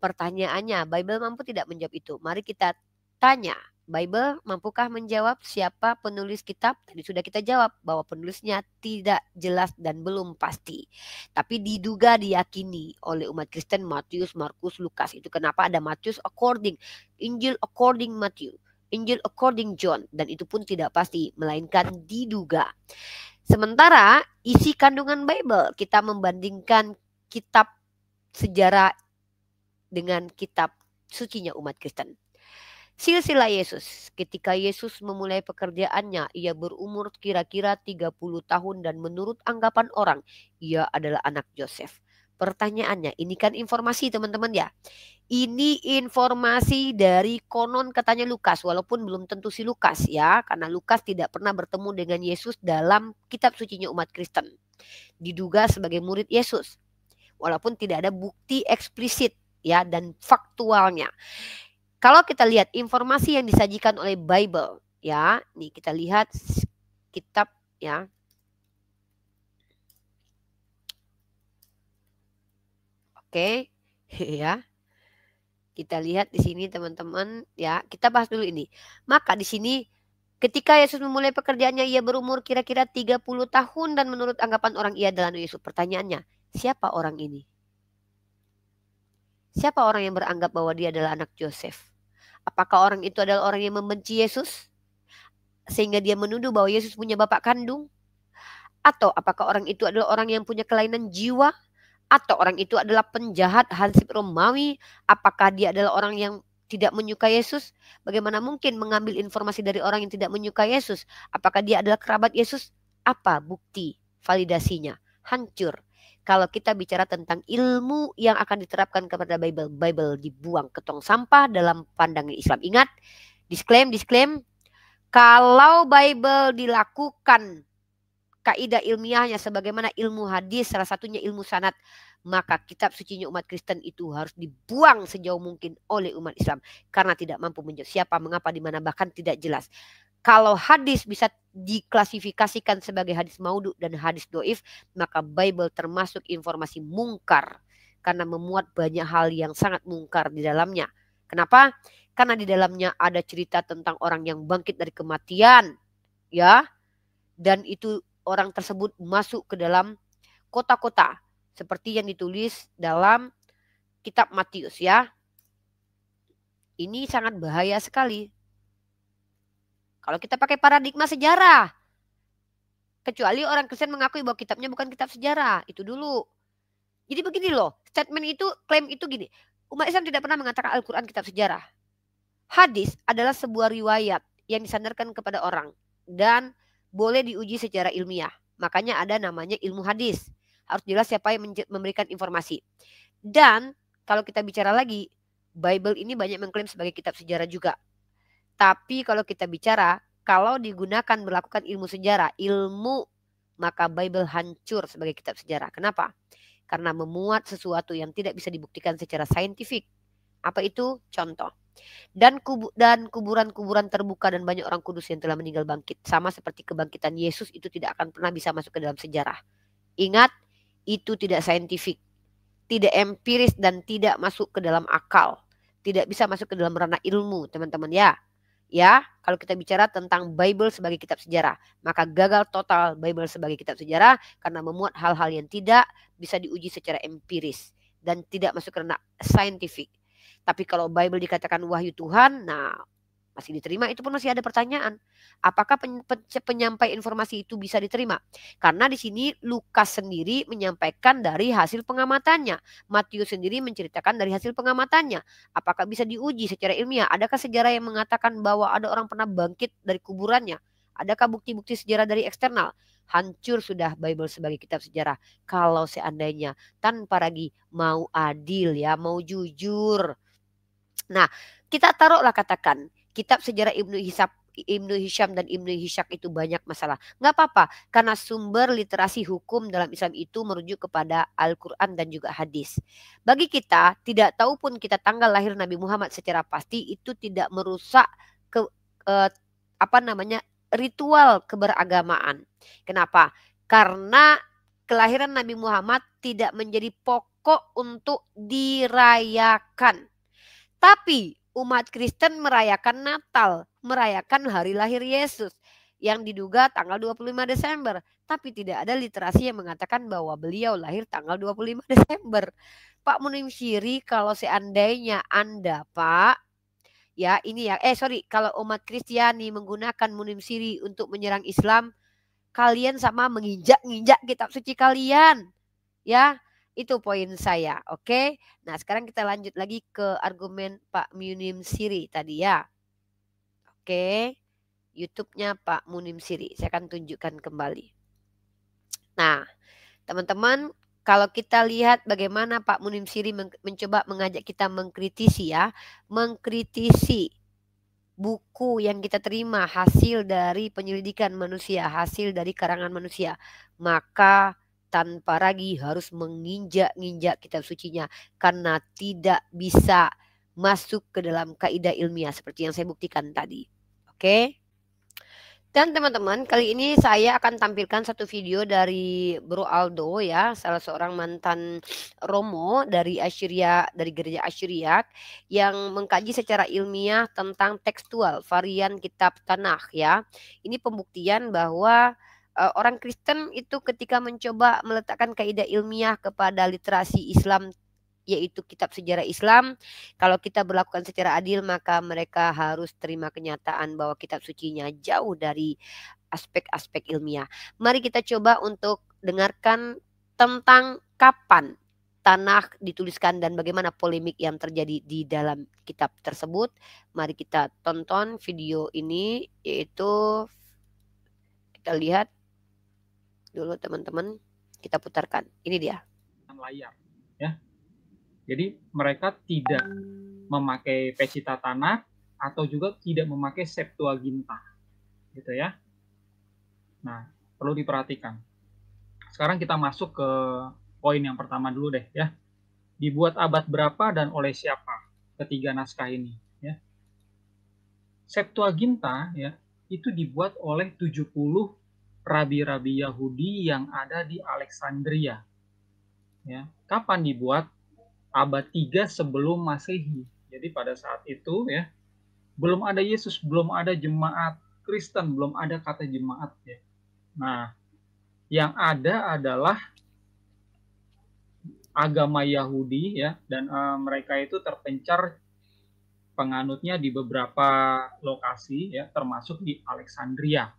Pertanyaannya, Bible mampu tidak menjawab itu. Mari kita tanya, Bible mampukah menjawab siapa penulis kitab? Tadi sudah kita jawab bahwa penulisnya tidak jelas dan belum pasti. Tapi diduga diyakini oleh umat Kristen Matius, Markus, Lukas. Itu kenapa ada Matius according, Injil according Matius. Injil according John dan itu pun tidak pasti melainkan diduga. Sementara isi kandungan Bible kita membandingkan kitab sejarah dengan kitab sucinya umat Kristen. Silsilah Yesus. Ketika Yesus memulai pekerjaannya, ia berumur kira-kira 30 tahun dan menurut anggapan orang, ia adalah anak Joseph. Pertanyaannya, ini kan informasi teman-teman ya. Ini informasi dari konon katanya Lukas, walaupun belum tentu si Lukas ya, karena Lukas tidak pernah bertemu dengan Yesus dalam kitab sucinya umat Kristen. Diduga sebagai murid Yesus. Walaupun tidak ada bukti eksplisit ya dan faktualnya. Kalau kita lihat informasi yang disajikan oleh Bible ya, nih kita lihat kitab ya. Oke, ya. Kita lihat di sini teman-teman ya, kita bahas dulu ini. Maka di sini Ketika Yesus memulai pekerjaannya, ia berumur kira-kira 30 tahun dan menurut anggapan orang ia adalah Yesus. Pertanyaannya, siapa orang ini? Siapa orang yang beranggap bahwa dia adalah anak Yosef? Apakah orang itu adalah orang yang membenci Yesus? Sehingga dia menuduh bahwa Yesus punya bapak kandung? Atau apakah orang itu adalah orang yang punya kelainan jiwa? Atau orang itu adalah penjahat Hansip Romawi? Apakah dia adalah orang yang tidak menyukai Yesus? Bagaimana mungkin mengambil informasi dari orang yang tidak menyukai Yesus? Apakah dia adalah kerabat Yesus? Apa bukti validasinya? Hancur kalau kita bicara tentang ilmu yang akan diterapkan kepada Bible, Bible dibuang ke tong sampah dalam pandangan Islam. Ingat, disclaim, disclaim, kalau Bible dilakukan kaidah ilmiahnya sebagaimana ilmu hadis salah satunya ilmu sanat maka kitab sucinya umat Kristen itu harus dibuang sejauh mungkin oleh umat Islam karena tidak mampu menjawab siapa mengapa di mana bahkan tidak jelas kalau hadis bisa diklasifikasikan sebagai hadis maudu dan hadis doif, maka Bible termasuk informasi mungkar karena memuat banyak hal yang sangat mungkar di dalamnya. Kenapa? Karena di dalamnya ada cerita tentang orang yang bangkit dari kematian, ya. Dan itu orang tersebut masuk ke dalam kota-kota seperti yang ditulis dalam kitab Matius ya. Ini sangat bahaya sekali kalau kita pakai paradigma sejarah. Kecuali orang Kristen mengakui bahwa kitabnya bukan kitab sejarah. Itu dulu. Jadi begini loh, statement itu, klaim itu gini. Umat Islam tidak pernah mengatakan Al-Quran kitab sejarah. Hadis adalah sebuah riwayat yang disandarkan kepada orang. Dan boleh diuji secara ilmiah. Makanya ada namanya ilmu hadis. Harus jelas siapa yang memberikan informasi. Dan kalau kita bicara lagi, Bible ini banyak mengklaim sebagai kitab sejarah juga. Tapi kalau kita bicara, kalau digunakan melakukan ilmu sejarah, ilmu maka Bible hancur sebagai kitab sejarah. Kenapa? Karena memuat sesuatu yang tidak bisa dibuktikan secara saintifik. Apa itu? Contoh. Dan kubu dan kuburan-kuburan terbuka dan banyak orang kudus yang telah meninggal bangkit. Sama seperti kebangkitan Yesus itu tidak akan pernah bisa masuk ke dalam sejarah. Ingat, itu tidak saintifik, tidak empiris dan tidak masuk ke dalam akal, tidak bisa masuk ke dalam ranah ilmu, teman-teman ya ya kalau kita bicara tentang Bible sebagai kitab sejarah maka gagal total Bible sebagai kitab sejarah karena memuat hal-hal yang tidak bisa diuji secara empiris dan tidak masuk karena saintifik tapi kalau Bible dikatakan wahyu Tuhan nah masih diterima itu pun masih ada pertanyaan. Apakah pen, penyampai informasi itu bisa diterima? Karena di sini Lukas sendiri menyampaikan dari hasil pengamatannya. Matius sendiri menceritakan dari hasil pengamatannya. Apakah bisa diuji secara ilmiah? Adakah sejarah yang mengatakan bahwa ada orang pernah bangkit dari kuburannya? Adakah bukti-bukti sejarah dari eksternal? hancur sudah Bible sebagai kitab sejarah. Kalau seandainya tanpa lagi mau adil ya, mau jujur. Nah, kita taruhlah katakan kitab sejarah Ibnu Hisab Ibnu Hisham dan Ibnu Hishak itu banyak masalah. Nggak apa-apa, karena sumber literasi hukum dalam Islam itu merujuk kepada Al-Quran dan juga hadis. Bagi kita, tidak tahu pun kita tanggal lahir Nabi Muhammad secara pasti itu tidak merusak ke eh, apa namanya ritual keberagamaan. Kenapa? Karena kelahiran Nabi Muhammad tidak menjadi pokok untuk dirayakan. Tapi umat Kristen merayakan Natal, merayakan hari lahir Yesus yang diduga tanggal 25 Desember, tapi tidak ada literasi yang mengatakan bahwa beliau lahir tanggal 25 Desember. Pak Munim Syiri, kalau seandainya Anda, Pak, ya ini ya, eh sorry, kalau umat Kristiani menggunakan Munim Syiri untuk menyerang Islam, kalian sama menginjak-injak kitab suci kalian. Ya, itu poin saya, oke? Nah, sekarang kita lanjut lagi ke argumen Pak Munim Siri tadi ya. Oke. YouTube-nya Pak Munim Siri. Saya akan tunjukkan kembali. Nah, teman-teman, kalau kita lihat bagaimana Pak Munim Siri mencoba mengajak kita mengkritisi ya, mengkritisi buku yang kita terima hasil dari penyelidikan manusia, hasil dari karangan manusia, maka tanpa ragi harus menginjak-injak kitab sucinya karena tidak bisa masuk ke dalam kaidah ilmiah seperti yang saya buktikan tadi. Oke. Dan teman-teman, kali ini saya akan tampilkan satu video dari Bro Aldo ya, salah seorang mantan Romo dari asyria dari gereja asyria yang mengkaji secara ilmiah tentang tekstual varian kitab Tanakh ya. Ini pembuktian bahwa uh, orang Kristen itu ketika mencoba meletakkan kaidah ilmiah kepada literasi Islam yaitu kitab sejarah Islam. Kalau kita berlakukan secara adil maka mereka harus terima kenyataan bahwa kitab sucinya jauh dari aspek-aspek ilmiah. Mari kita coba untuk dengarkan tentang kapan tanah dituliskan dan bagaimana polemik yang terjadi di dalam kitab tersebut. Mari kita tonton video ini yaitu kita lihat dulu teman-teman kita putarkan. Ini dia. Layar, ya. Jadi mereka tidak memakai pesita tanah atau juga tidak memakai Septuaginta, gitu ya. Nah, perlu diperhatikan. Sekarang kita masuk ke poin yang pertama dulu deh, ya. Dibuat abad berapa dan oleh siapa ketiga naskah ini, ya. Septuaginta, ya, itu dibuat oleh 70 rabi-rabi Yahudi yang ada di Alexandria. Ya, kapan dibuat? Abad 3 sebelum Masehi. Jadi pada saat itu ya, belum ada Yesus, belum ada jemaat Kristen, belum ada kata jemaat ya. Nah, yang ada adalah agama Yahudi ya dan uh, mereka itu terpencar penganutnya di beberapa lokasi ya termasuk di Alexandria.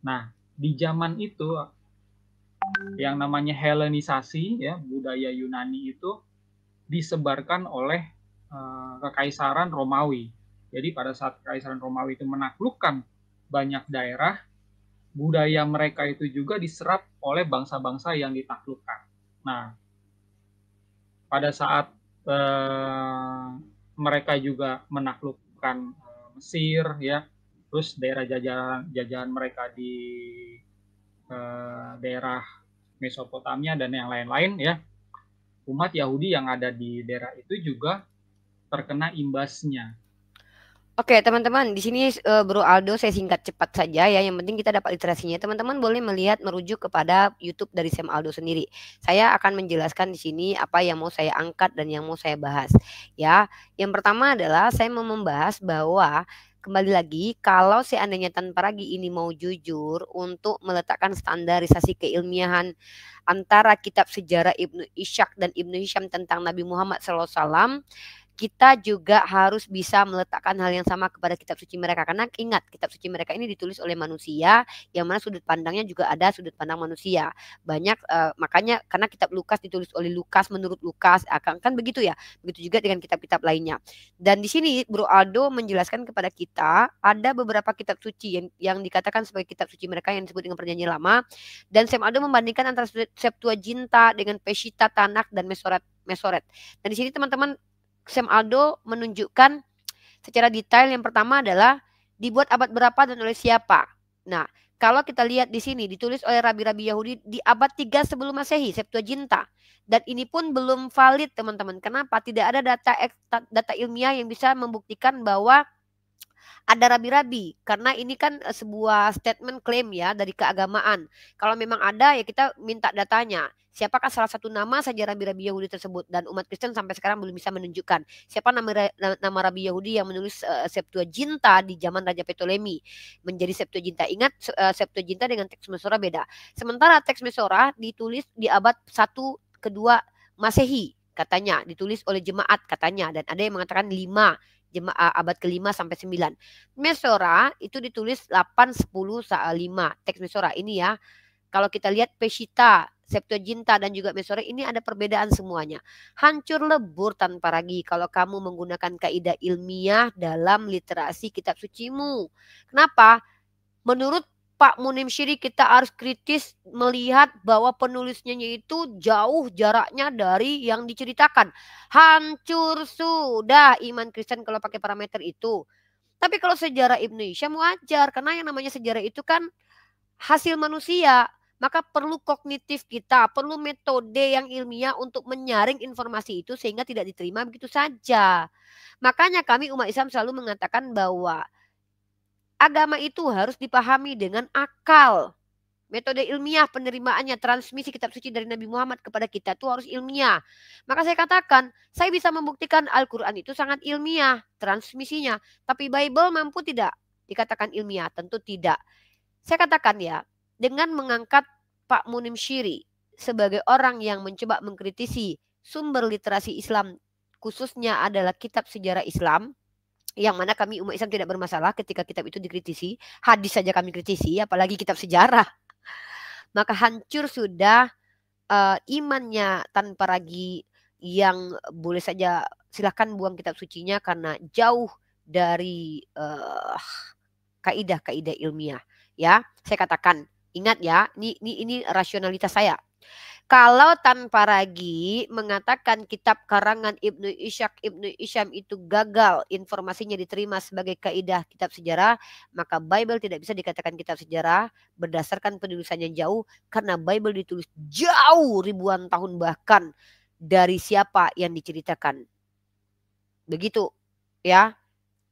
Nah, di zaman itu yang namanya Helenisasi ya budaya Yunani itu disebarkan oleh uh, kekaisaran Romawi. Jadi pada saat kekaisaran Romawi itu menaklukkan banyak daerah, budaya mereka itu juga diserap oleh bangsa-bangsa yang ditaklukkan. Nah, pada saat uh, mereka juga menaklukkan eh, Mesir ya terus daerah jajahan jajahan mereka di uh, daerah Mesopotamia dan yang lain-lain ya umat Yahudi yang ada di daerah itu juga terkena imbasnya. Oke teman-teman, di sini uh, Bro Aldo saya singkat cepat saja ya. Yang penting kita dapat literasinya. Teman-teman boleh melihat merujuk kepada YouTube dari Sam Aldo sendiri. Saya akan menjelaskan di sini apa yang mau saya angkat dan yang mau saya bahas. Ya, yang pertama adalah saya mau membahas bahwa kembali lagi kalau seandainya tanpa lagi ini mau jujur untuk meletakkan standarisasi keilmiahan antara kitab sejarah Ibnu Ishak dan Ibnu Hisham tentang Nabi Muhammad SAW kita juga harus bisa meletakkan hal yang sama kepada kitab suci mereka karena ingat kitab suci mereka ini ditulis oleh manusia yang mana sudut pandangnya juga ada sudut pandang manusia banyak uh, makanya karena kitab Lukas ditulis oleh Lukas menurut Lukas akan ah, kan begitu ya begitu juga dengan kitab-kitab lainnya dan di sini Bro Aldo menjelaskan kepada kita ada beberapa kitab suci yang yang dikatakan sebagai kitab suci mereka yang disebut dengan perjanjian lama dan Sam Aldo membandingkan antara Septuaginta dengan Peshitta Tanak dan Mesoret Mesoret. Dan di sini teman-teman Sam Aldo menunjukkan secara detail yang pertama adalah dibuat abad berapa dan oleh siapa. Nah, kalau kita lihat di sini ditulis oleh rabi-rabi Yahudi di abad 3 sebelum Masehi, Septuaginta. Dan ini pun belum valid, teman-teman. Kenapa? Tidak ada data data ilmiah yang bisa membuktikan bahwa ada rabi-rabi karena ini kan eh, sebuah statement klaim ya dari keagamaan. Kalau memang ada ya kita minta datanya. Siapakah salah satu nama saja Rabi Rabi Yahudi tersebut dan umat Kristen sampai sekarang belum bisa menunjukkan siapa nama nama Rabi Yahudi yang menulis uh, Septuaginta di zaman Raja Ptolemy menjadi Septuaginta. Ingat uh, Septuaginta dengan teks Mesora beda. Sementara teks Mesora ditulis di abad 1 kedua Masehi katanya ditulis oleh jemaat katanya dan ada yang mengatakan lima jemaah eh, abad ke-5 sampai 9. Mesora itu ditulis 8 10 5 teks Mesora ini ya kalau kita lihat Pesita, Septuaginta dan juga Mesore ini ada perbedaan semuanya. Hancur lebur tanpa ragi kalau kamu menggunakan kaidah ilmiah dalam literasi kitab sucimu. Kenapa? Menurut Pak Munim Syiri kita harus kritis melihat bahwa penulisnya itu jauh jaraknya dari yang diceritakan. Hancur sudah iman Kristen kalau pakai parameter itu. Tapi kalau sejarah Ibnu Isyam wajar karena yang namanya sejarah itu kan hasil manusia maka perlu kognitif kita, perlu metode yang ilmiah untuk menyaring informasi itu sehingga tidak diterima begitu saja. Makanya kami umat Islam selalu mengatakan bahwa agama itu harus dipahami dengan akal. Metode ilmiah penerimaannya, transmisi kitab suci dari Nabi Muhammad kepada kita itu harus ilmiah. Maka saya katakan, saya bisa membuktikan Al-Quran itu sangat ilmiah transmisinya. Tapi Bible mampu tidak dikatakan ilmiah? Tentu tidak. Saya katakan ya, dengan mengangkat Pak Munim Syiri sebagai orang yang mencoba mengkritisi sumber literasi Islam khususnya adalah kitab sejarah Islam yang mana kami umat Islam tidak bermasalah ketika kitab itu dikritisi, hadis saja kami kritisi apalagi kitab sejarah. Maka hancur sudah uh, imannya tanpa ragi yang boleh saja silahkan buang kitab sucinya karena jauh dari uh, kaidah-kaidah ilmiah ya saya katakan Ingat ya, ini ini, ini rasionalitas saya. Kalau tanpa ragi mengatakan kitab karangan Ibnu Ishak Ibnu Isham itu gagal informasinya diterima sebagai kaidah kitab sejarah, maka Bible tidak bisa dikatakan kitab sejarah berdasarkan penulisannya jauh karena Bible ditulis jauh ribuan tahun bahkan dari siapa yang diceritakan. Begitu ya.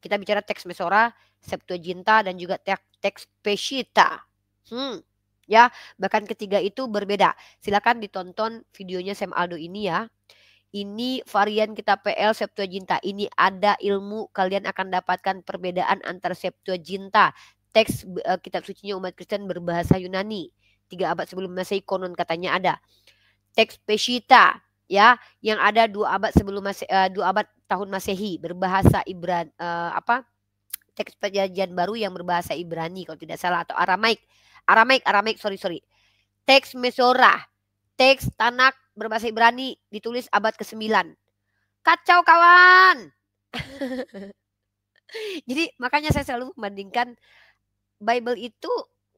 Kita bicara teks Mesora, Septuaginta dan juga teks Peshitta. Hmm ya. Bahkan ketiga itu berbeda. Silakan ditonton videonya Sam Aldo ini ya. Ini varian kita PL Septuaginta. Ini ada ilmu kalian akan dapatkan perbedaan antar Septuaginta. Teks uh, kitab sucinya umat Kristen berbahasa Yunani. Tiga abad sebelum Masehi konon katanya ada. Teks Pesita ya yang ada dua abad sebelum Masehi, uh, eh, dua abad tahun Masehi berbahasa Ibran uh, apa teks perjanjian baru yang berbahasa Ibrani kalau tidak salah atau Aramaik Aramaik, Aramaik, sorry, sorry. Teks Mesora, teks Tanak berbahasa Ibrani ditulis abad ke-9. Kacau kawan. Jadi makanya saya selalu membandingkan Bible itu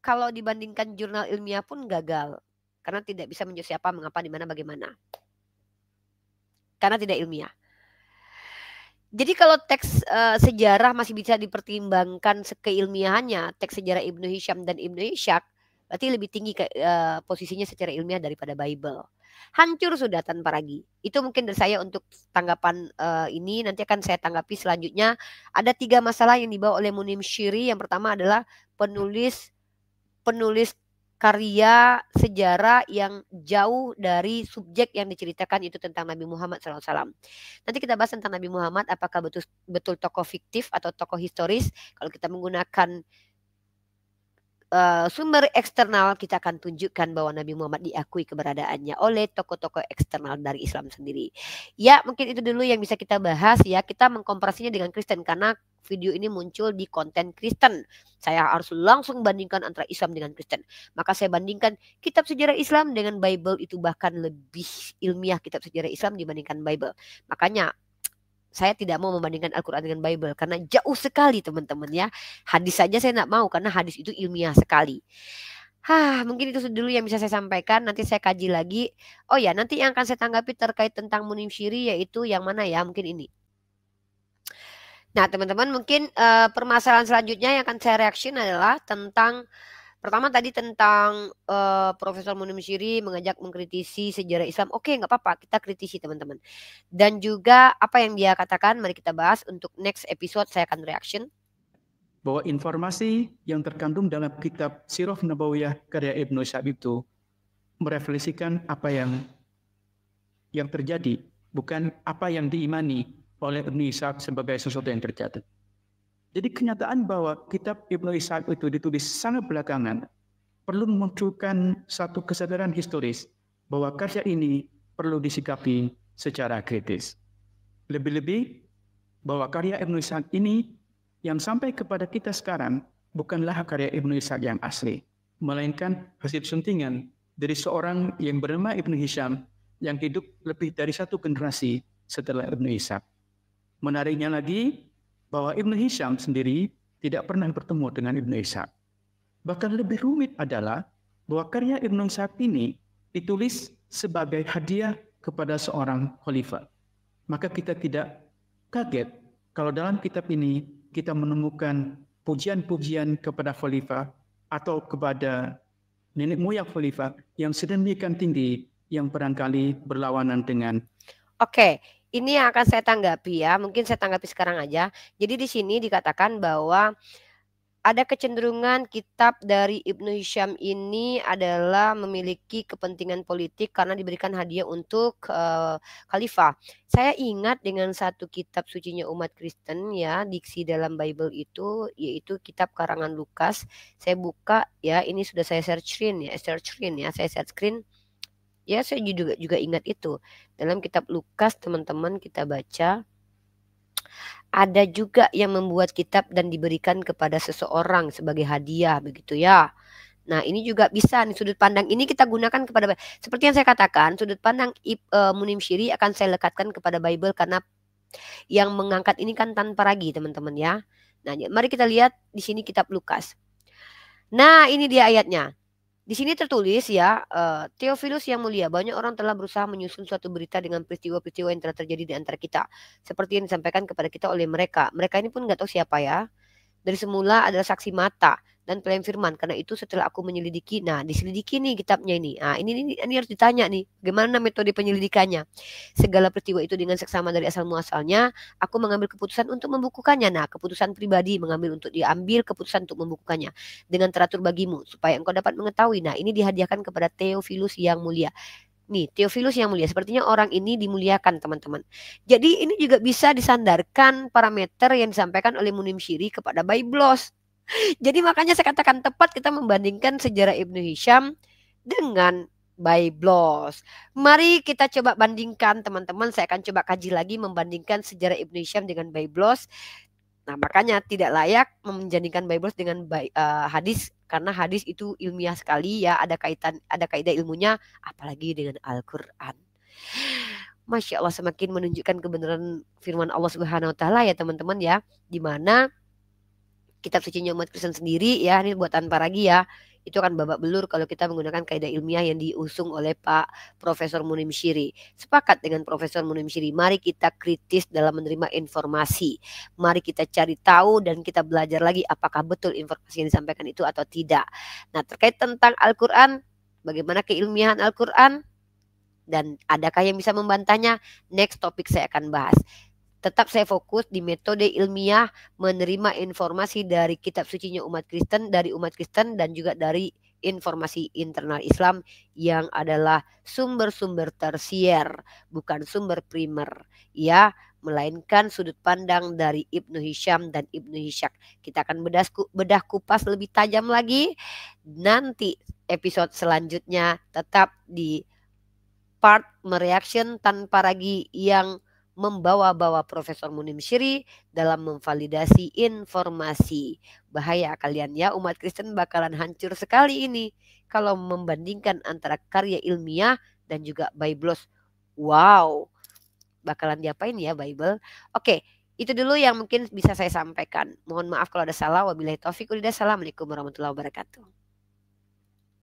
kalau dibandingkan jurnal ilmiah pun gagal karena tidak bisa menjelaskan apa mengapa, di mana, bagaimana. Karena tidak ilmiah. Jadi kalau teks uh, sejarah masih bisa dipertimbangkan keilmiahannya, teks sejarah Ibnu Hisham dan Ibnu Ishaq berarti lebih tinggi ke, uh, posisinya secara ilmiah daripada Bible. Hancur sudah tanpa ragi. Itu mungkin dari saya untuk tanggapan uh, ini nanti akan saya tanggapi selanjutnya. Ada tiga masalah yang dibawa oleh Munim Syiri. Yang pertama adalah penulis penulis karya sejarah yang jauh dari subjek yang diceritakan itu tentang Nabi Muhammad SAW. Nanti kita bahas tentang Nabi Muhammad apakah betul betul tokoh fiktif atau tokoh historis. Kalau kita menggunakan Eh, sumber eksternal kita akan tunjukkan bahwa Nabi Muhammad diakui keberadaannya oleh tokoh-tokoh eksternal dari Islam sendiri. Ya, mungkin itu dulu yang bisa kita bahas ya. Kita mengkomparasinya dengan Kristen karena video ini muncul di konten Kristen. Saya harus langsung bandingkan antara Islam dengan Kristen. Maka saya bandingkan kitab sejarah Islam dengan Bible itu bahkan lebih ilmiah kitab sejarah Islam dibandingkan Bible. Makanya saya tidak mau membandingkan Al-Quran dengan Bible karena jauh sekali teman-teman ya. Hadis saja saya tidak mau karena hadis itu ilmiah sekali. Hah, mungkin itu dulu yang bisa saya sampaikan. Nanti saya kaji lagi. Oh ya, nanti yang akan saya tanggapi terkait tentang munim syiri yaitu yang mana ya? Mungkin ini. Nah, teman-teman mungkin uh, permasalahan selanjutnya yang akan saya reaction adalah tentang Pertama tadi tentang uh, Profesor Munim Syiri mengajak mengkritisi sejarah Islam. Oke, nggak apa-apa, kita kritisi teman-teman. Dan juga apa yang dia katakan, mari kita bahas untuk next episode saya akan reaction bahwa informasi yang terkandung dalam kitab Sirah Nabawiyah karya Ibnu Syabib itu merefleksikan apa yang yang terjadi, bukan apa yang diimani oleh Ibnu Ishaq sebagai sesuatu yang tercatat. Jadi kenyataan bahwa kitab Ibnu Ishaq itu ditulis sangat belakangan perlu memunculkan satu kesadaran historis bahwa karya ini perlu disikapi secara kritis. Lebih-lebih bahwa karya Ibnu Ishaq ini yang sampai kepada kita sekarang bukanlah karya Ibnu Ishaq yang asli, melainkan hasil suntingan dari seorang yang bernama Ibnu Hisham yang hidup lebih dari satu generasi setelah Ibnu Ishaq. Menariknya lagi, bahwa Ibnu Hisham sendiri tidak pernah bertemu dengan Ibnu Ishaq. Bahkan lebih rumit adalah bahwa karya Ibnu Ishaq ini ditulis sebagai hadiah kepada seorang khalifah. Maka kita tidak kaget kalau dalam kitab ini kita menemukan pujian-pujian kepada khalifah atau kepada nenek moyang khalifah yang sedemikian tinggi yang barangkali berlawanan dengan Oke, okay ini yang akan saya tanggapi ya, mungkin saya tanggapi sekarang aja. Jadi di sini dikatakan bahwa ada kecenderungan kitab dari Ibnu Hisham ini adalah memiliki kepentingan politik karena diberikan hadiah untuk uh, khalifah. Saya ingat dengan satu kitab sucinya umat Kristen ya, diksi dalam Bible itu yaitu kitab karangan Lukas. Saya buka ya, ini sudah saya search screen ya, search screen ya, saya search screen Ya saya juga juga ingat itu dalam kitab Lukas teman-teman kita baca ada juga yang membuat kitab dan diberikan kepada seseorang sebagai hadiah begitu ya. Nah, ini juga bisa nih sudut pandang ini kita gunakan kepada seperti yang saya katakan, sudut pandang e, Munim Syiri akan saya lekatkan kepada Bible karena yang mengangkat ini kan tanpa ragi, teman-teman ya. Nah, mari kita lihat di sini kitab Lukas. Nah, ini dia ayatnya. Di sini tertulis ya, uh, Theophilus yang mulia, banyak orang telah berusaha menyusun suatu berita dengan peristiwa-peristiwa yang telah terjadi di antara kita, seperti yang disampaikan kepada kita oleh mereka. Mereka ini pun nggak tahu siapa ya. Dari semula adalah saksi mata, dan pelayan firman karena itu setelah aku menyelidiki nah diselidiki nih kitabnya ini nah ini ini, ini harus ditanya nih gimana metode penyelidikannya segala peristiwa itu dengan seksama dari asal muasalnya aku mengambil keputusan untuk membukukannya nah keputusan pribadi mengambil untuk diambil keputusan untuk membukukannya dengan teratur bagimu supaya engkau dapat mengetahui nah ini dihadiahkan kepada Theophilus yang mulia Nih, Theophilus yang mulia, sepertinya orang ini dimuliakan teman-teman. Jadi ini juga bisa disandarkan parameter yang disampaikan oleh Munim Syiri kepada Byblos jadi makanya saya katakan tepat kita membandingkan sejarah Ibnu Hisham dengan Byblos. Mari kita coba bandingkan teman-teman. Saya akan coba kaji lagi membandingkan sejarah Ibnu Hisham dengan Byblos. Nah makanya tidak layak menjadikan Byblos dengan by, uh, eh, hadis karena hadis itu ilmiah sekali ya ada kaitan ada kaidah ilmunya apalagi dengan Al-Qur'an. Masya Allah semakin menunjukkan kebenaran firman Allah Subhanahu wa taala ya teman-teman ya di mana kitab suci umat Kristen sendiri ya ini buatan para lagi ya itu akan babak belur kalau kita menggunakan kaidah ilmiah yang diusung oleh Pak Profesor Munim Syiri. Sepakat dengan Profesor Munim Syiri, mari kita kritis dalam menerima informasi. Mari kita cari tahu dan kita belajar lagi apakah betul informasi yang disampaikan itu atau tidak. Nah, terkait tentang Al-Qur'an, bagaimana keilmiahan Al-Qur'an dan adakah yang bisa membantahnya? Next topik saya akan bahas. Tetap saya fokus di metode ilmiah menerima informasi dari kitab sucinya umat Kristen, dari umat Kristen dan juga dari informasi internal Islam yang adalah sumber-sumber tersier, bukan sumber primer, ya, melainkan sudut pandang dari Ibnu Hisham dan Ibnu Hishak. Kita akan bedah, bedah kupas lebih tajam lagi nanti episode selanjutnya tetap di part mereaction tanpa lagi yang membawa-bawa Profesor Munim Syiri dalam memvalidasi informasi. Bahaya kalian ya umat Kristen bakalan hancur sekali ini kalau membandingkan antara karya ilmiah dan juga Bible Wow, bakalan diapain ya Bible? Oke, itu dulu yang mungkin bisa saya sampaikan. Mohon maaf kalau ada salah. Wabillahi taufiq. Udah Assalamualaikum warahmatullahi wabarakatuh.